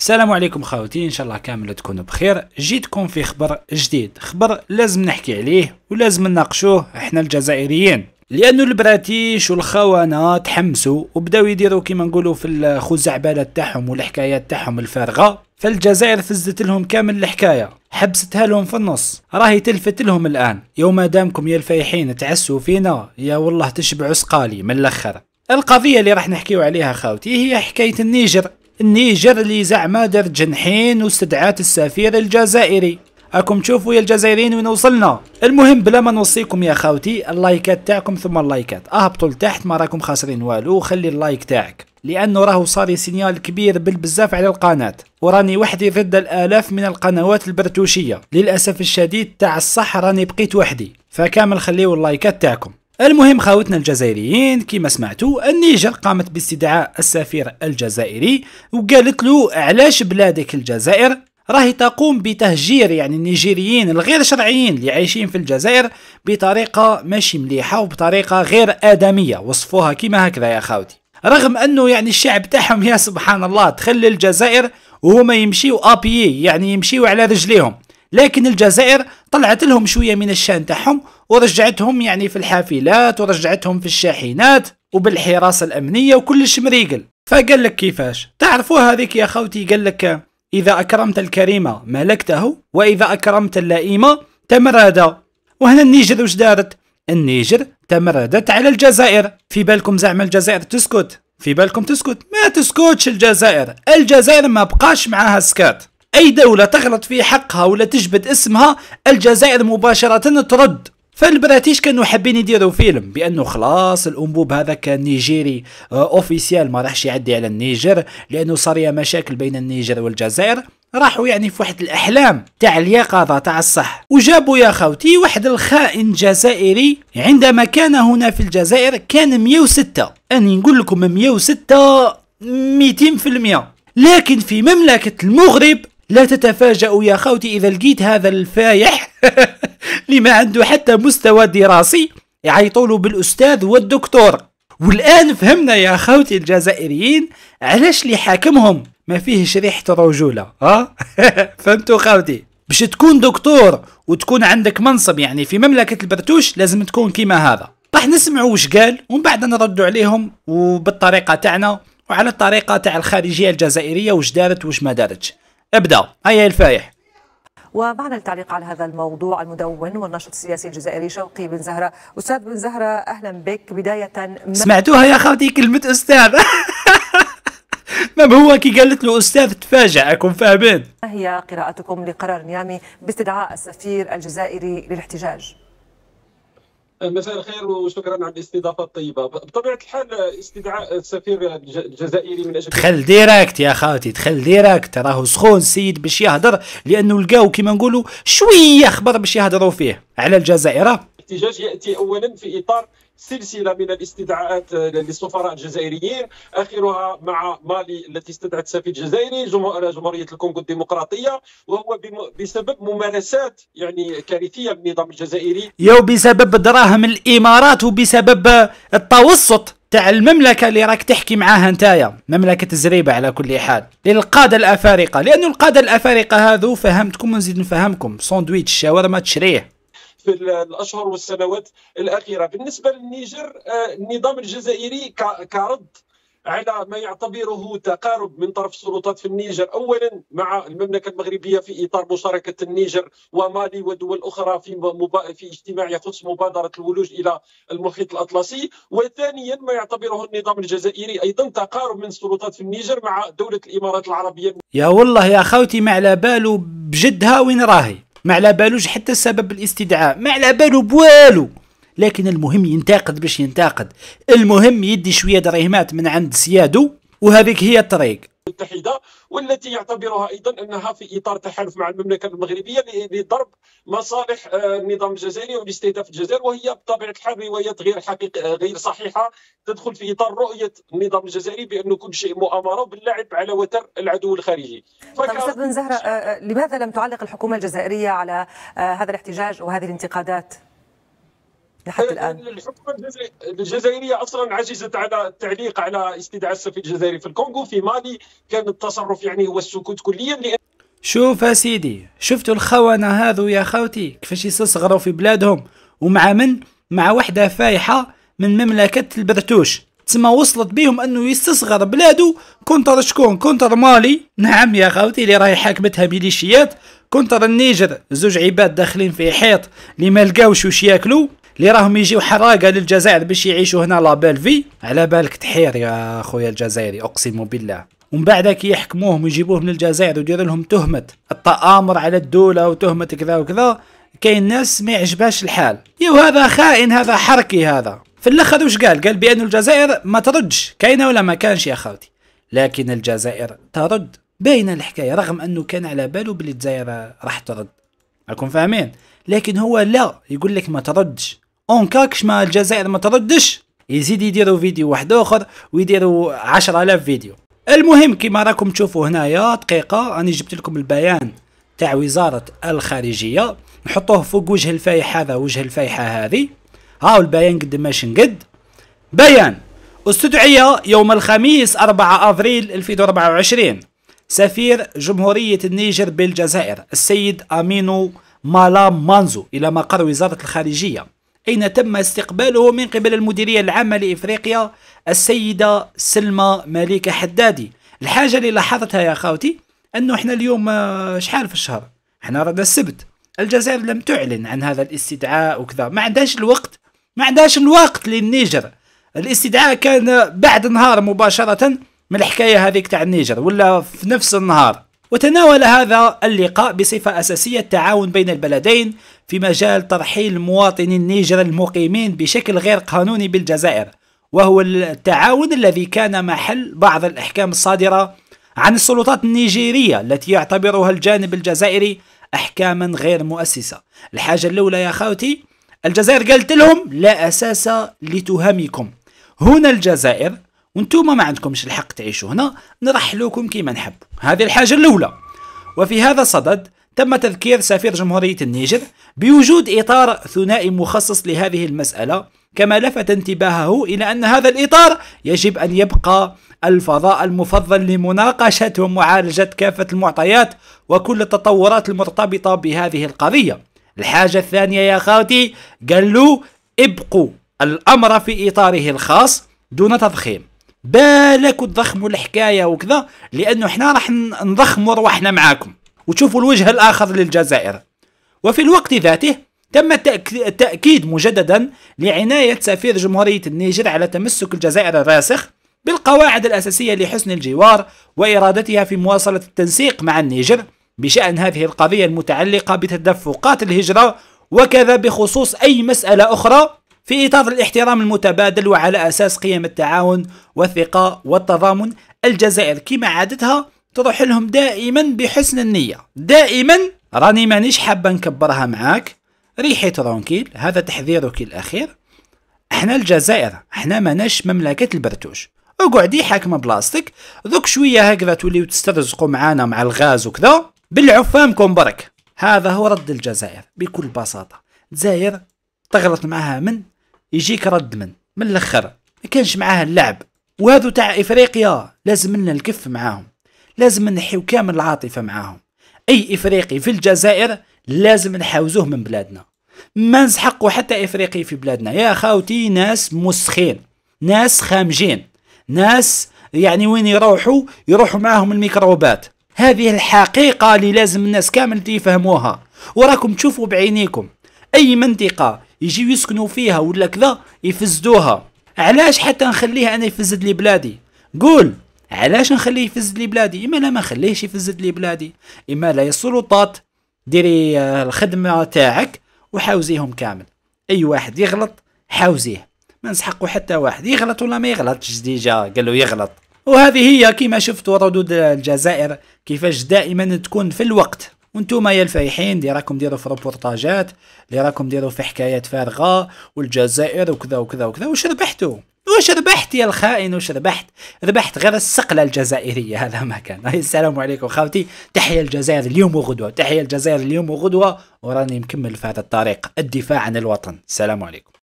السلام عليكم خاوتي ان شاء الله كامل تكونوا بخير جيتكم في خبر جديد خبر لازم نحكي عليه ولازم نناقشوه احنا الجزائريين لانه البراتيش والخونه تحمسوا وبداو يديروا كيما نقولوا في الخزعبلة تاعهم والحكايات تاعهم الفارغه فالجزائر فزت لهم كامل الحكايه حبستها لهم في النص راهي تلفت لهم الان يوم دامكم يا الفايحين تعسوا فينا يا والله تشبعوا سقالي من الاخر القضيه اللي راح نحكيو عليها خاوتي هي حكايه النيجر النيجر اللي زعما دار جنحين واستدعات السفير الجزائري راكم تشوفوا يا الجزائريين وين وصلنا المهم بلا ما نوصيكم يا خاوتي اللايكات تاعكم ثم اللايكات اهبطوا آه، لتحت ما راكم خاسرين والو وخلي اللايك تاعك لانه راهو صار سينيال كبير بالبزاف على القناه وراني وحدي ضد الالاف من القنوات البرتوشيه للاسف الشديد تاع الصح راني بقيت وحدي فكامل خليوا اللايكات تاعكم المهم خاوتنا الجزائريين كما سمعتوا النيجر قامت باستدعاء السفير الجزائري وقالت له علاش بلادك الجزائر راهي تقوم بتهجير يعني النيجيريين الغير شرعيين اللي عايشين في الجزائر بطريقة ماشي مليحة وبطريقة غير آدمية وصفوها كما هكذا يا خاوتي رغم انه يعني الشعب تاعهم يا سبحان الله تخلي الجزائر وهما يمشيو ابيي يعني يمشيو على رجليهم لكن الجزائر طلعت لهم شويه من الشان تاعهم ورجعتهم يعني في الحافلات ورجعتهم في الشاحنات وبالحراسه الامنيه وكل مريقل فقال لك كيفاش تعرفوا هذيك يا خوتي قال لك اذا اكرمت الكريمه ملكته واذا اكرمت اللئيم تمرد وهنا النيجر وش دارت النيجر تمردت على الجزائر في بالكم زعما الجزائر تسكت في بالكم تسكت ما تسكتش الجزائر الجزائر ما بقاش معاها سكات أي دولة تغلط في حقها ولا تجبد اسمها الجزائر مباشرة ترد فالبراتيش كانوا حابين يديروا فيلم بانه خلاص الانبوب هذا كان نيجيري اوفيسيال آه، ما راحش يعدي على النيجر لانه صار مشاكل بين النيجر والجزائر راحوا يعني في واحد الاحلام تاع اليقظه تاع الصح وجابوا يا خوتي واحد الخائن جزائري عندما كان هنا في الجزائر كان 106 اني نقول لكم 106 200% لكن في مملكه المغرب لا تتفاجأوا يا خوتي إذا لقيت هذا الفايح لما عنده حتى مستوى دراسي يعيطولو بالأستاذ والدكتور والآن فهمنا يا خوتي الجزائريين علاش اللي حاكمهم ما فيهش ريحة الرجولة ها فهمتوا خوتي باش تكون دكتور وتكون عندك منصب يعني في مملكة البرتوش لازم تكون كيما هذا راح نسمعوا وش قال ومن بعد نردوا عليهم وبالطريقة تاعنا وعلى الطريقة تاع الخارجية الجزائرية وش دارت وش ما دارتش ابدا هيا الفايح ومعنا التعليق على هذا الموضوع المدون والناشط السياسي الجزائري شوقي بن زهره استاذ بن زهره اهلا بك بدايه م... سمعتوها يا خوتي كلمه استاذ ما هو كي قالت له استاذ تفاجأ اكون فاهمين ما هي قراءتكم لقرار نيامي باستدعاء السفير الجزائري للاحتجاج مساء الخير وشكرا على الاستضافه الطيبه بطبيعه الحال استدعاء السفير الجزائري من اجل دخل ديراكت يا خالتي دخل ديراكت راهو سخون السيد باش يهضر لانه لقاو كيما نقولوا شويه خبر باش يهضروا فيه على الجزائر الاحتجاج ياتي اولا في اطار سلسله من الاستدعاءات للسفراء الجزائريين اخرها مع مالي التي استدعت سفير جزائري جمهوريه الكونغو الديمقراطيه وهو بسبب ممارسات يعني كارثيه للنظام الجزائري يو بسبب دراهم الامارات وبسبب التوسط تاع المملكه اللي راك تحكي معاها نتايا مملكه الزريبه على كل حال للقاده الافارقه لانه القاده الافارقه هذو فهمتكم ونزيد نفهمكم ساندويتش شاورما تشريه في الاشهر والسنوات الاخيره بالنسبه للنيجر آه، النظام الجزائري كرد على ما يعتبره تقارب من طرف السلطات في النيجر اولا مع المملكه المغربيه في اطار مشاركه النيجر ومالي ودول اخرى في مبا... في اجتماع يخص مبادره الولوج الى المحيط الاطلسي وثانيا ما يعتبره النظام الجزائري ايضا تقارب من السلطات في النيجر مع دوله الامارات العربيه يا والله يا خوتي ما على بالو بجدها وين راهي ما على بالوش حتى سبب الاستدعاء ما على بالو بوالو لكن المهم ينتقد باش ينتقد المهم يدي شويه دراهمات من عند سيادو وهذيك هي الطريق المتحدة والتي يعتبرها أيضا أنها في إطار تحالف مع المملكة المغربية لضرب مصالح آه، النظام الجزائري والاستهداف الجزائر وهي بطبيعة الحال روايات غير حقيقة آه، غير صحيحة تدخل في إطار رؤية النظام الجزائري بأنه كل شيء مؤامرة وباللعب على وتر العدو الخارجي طيب أستاذ بن زهرة آه، لماذا لم تعلق الحكومة الجزائرية على هذا الاحتجاج وهذه الانتقادات؟ لحد إيه، الان الحكومه الجزائريه اصلا عجزت على التعليق على استدعاء السفير الجزائري في الكونغو في مالي كان التصرف يعني هو السكوت كليا لان شوف سيدي شفتوا الخونة هذو يا خوتي كيفاش يستصغروا في بلادهم ومع من مع وحدة فايحة من مملكة البرتوش تسمى وصلت بهم انه يستصغر بلاده كونتر شكون كونتر مالي نعم يا خوتي اللي راهي حاكمتها ميليشيات كونتر النيجر زوج عباد داخلين في حيط اللي ما لقاوش واش ياكلوا اللي راهم يجيو حراقه للجزائر باش يعيشوا هنا لا بيل في على بالك تحير يا خويا الجزائري اقسم بالله ومن بعد كي يحكموهم ويجيبوهم للجزائر ويديروا لهم تهمه التآمر على الدوله وتهمه كذا وكذا كاين ناس ما يعجبهاش الحال يو هذا خائن هذا حركي هذا في الاخر وش قال قال بان الجزائر ما تردش كاينه ولا ما كانش يا خوتي لكن الجزائر ترد باينه الحكايه رغم انه كان على باله باللي الجزائر راح ترد راكم فاهمين لكن هو لا يقول لك ما تردش اون كاكش مع الجزائر ما تردش يزيد يديروا فيديو واحد اخر ويديروا 10000 فيديو المهم كما راكم تشوفوا هنايا دقيقه راني جبت لكم البيان تاع وزاره الخارجيه نحطوه فوق وجه الفايحة هذا وجه الفايحه هذه هاو البيان قد ماشي نقد بيان استدعي يوم الخميس 4 افريل 2024 سفير جمهوريه النيجر بالجزائر السيد امينو مالام مانزو إلى مقر وزارة الخارجية أين تم استقباله من قبل المديرية العامة لإفريقيا السيدة سلمى مليكة حدادي الحاجة اللي لاحظتها يا خاوتي أنه إحنا اليوم آه، شحال في الشهر إحنا رانا السبت الجزائر لم تعلن عن هذا الاستدعاء وكذا ما عندهاش الوقت ما عندهاش الوقت للنيجر الاستدعاء كان بعد نهار مباشرة من الحكاية هذيك تاع النيجر ولا في نفس النهار وتناول هذا اللقاء بصفة أساسية التعاون بين البلدين في مجال ترحيل مواطني النيجر المقيمين بشكل غير قانوني بالجزائر وهو التعاون الذي كان محل بعض الأحكام الصادرة عن السلطات النيجيرية التي يعتبرها الجانب الجزائري أحكاما غير مؤسسة الحاجة الأولى يا خاوتي الجزائر قالت لهم لا أساس لتهمكم هنا الجزائر وانتم ما عندكمش الحق تعيشوا هنا نرحلوكم كيما نحبوا هذه الحاجه الاولى وفي هذا الصدد تم تذكير سفير جمهورية النيجر بوجود إطار ثنائي مخصص لهذه المسألة كما لفت انتباهه إلى أن هذا الإطار يجب أن يبقى الفضاء المفضل لمناقشة ومعالجة كافة المعطيات وكل التطورات المرتبطة بهذه القضية الحاجة الثانية يا خاوتي قالوا ابقوا الأمر في إطاره الخاص دون تضخيم بالك تضخموا الحكايه وكذا لانه احنا راح نضخموا رواحنا معاكم وتشوفوا الوجه الاخر للجزائر وفي الوقت ذاته تم التاكيد مجددا لعنايه سفير جمهوريه النيجر على تمسك الجزائر الراسخ بالقواعد الاساسيه لحسن الجوار وارادتها في مواصله التنسيق مع النيجر بشان هذه القضيه المتعلقه بتدفقات الهجره وكذا بخصوص اي مساله اخرى في إطار الاحترام المتبادل وعلى أساس قيم التعاون والثقة والتضامن الجزائر كما عادتها تروح لهم دائما بحسن النية دائما راني مانيش حابة نكبرها معاك ريحي ترونكيل هذا تحذيرك الأخير احنا الجزائر احنا ماناش مملكة البرتوش اقعدي حاكمة بلاصتك ذوك شوية هكذا توليو تسترزقوا معانا مع الغاز وكذا بالعفامكم برك هذا هو رد الجزائر بكل بساطة زائر تغلط معها من يجيك رد من من الاخر ما كانش معاه اللعب وهذا تاع افريقيا لازم لنا الكف معاهم لازم نحيو كامل العاطفه معاهم اي افريقي في الجزائر لازم نحاوزوه من بلادنا ما نسحقوا حتى افريقي في بلادنا يا خاوتي ناس مسخين ناس خامجين ناس يعني وين يروحوا يروحوا معاهم الميكروبات هذه الحقيقة اللي لازم الناس كامل تفهموها وراكم تشوفوا بعينيكم أي منطقة يجيو يسكنوا فيها ولا كذا يفزدوها علاش حتى نخليه انا يفزد لي بلادي قول علاش نخليه يفزد لي بلادي اما لا ما نخليهش يفزد لي بلادي اما لا السلطات ديري آه، الخدمه تاعك وحاوزيهم كامل اي واحد يغلط حاوزيه ما نسحقوا حتى واحد يغلط ولا ما يغلطش ديجا قالوا يغلط وهذه هي كما شفتوا ردود الجزائر كيفاش دائما تكون في الوقت وانتوما يا الفايحين اللي راكم ديروا في ريبورتاجات اللي راكم ديروا في حكايات فارغه والجزائر وكذا وكذا وكذا واش ربحتوا واش ربحت يا الخائن واش ربحت ربحت غير السقله الجزائرية هذا ما كان السلام عليكم خاوتي تحية الجزائر اليوم وغدوة تحية الجزائر اليوم وغدوة وراني مكمل في هذا الطريق الدفاع عن الوطن السلام عليكم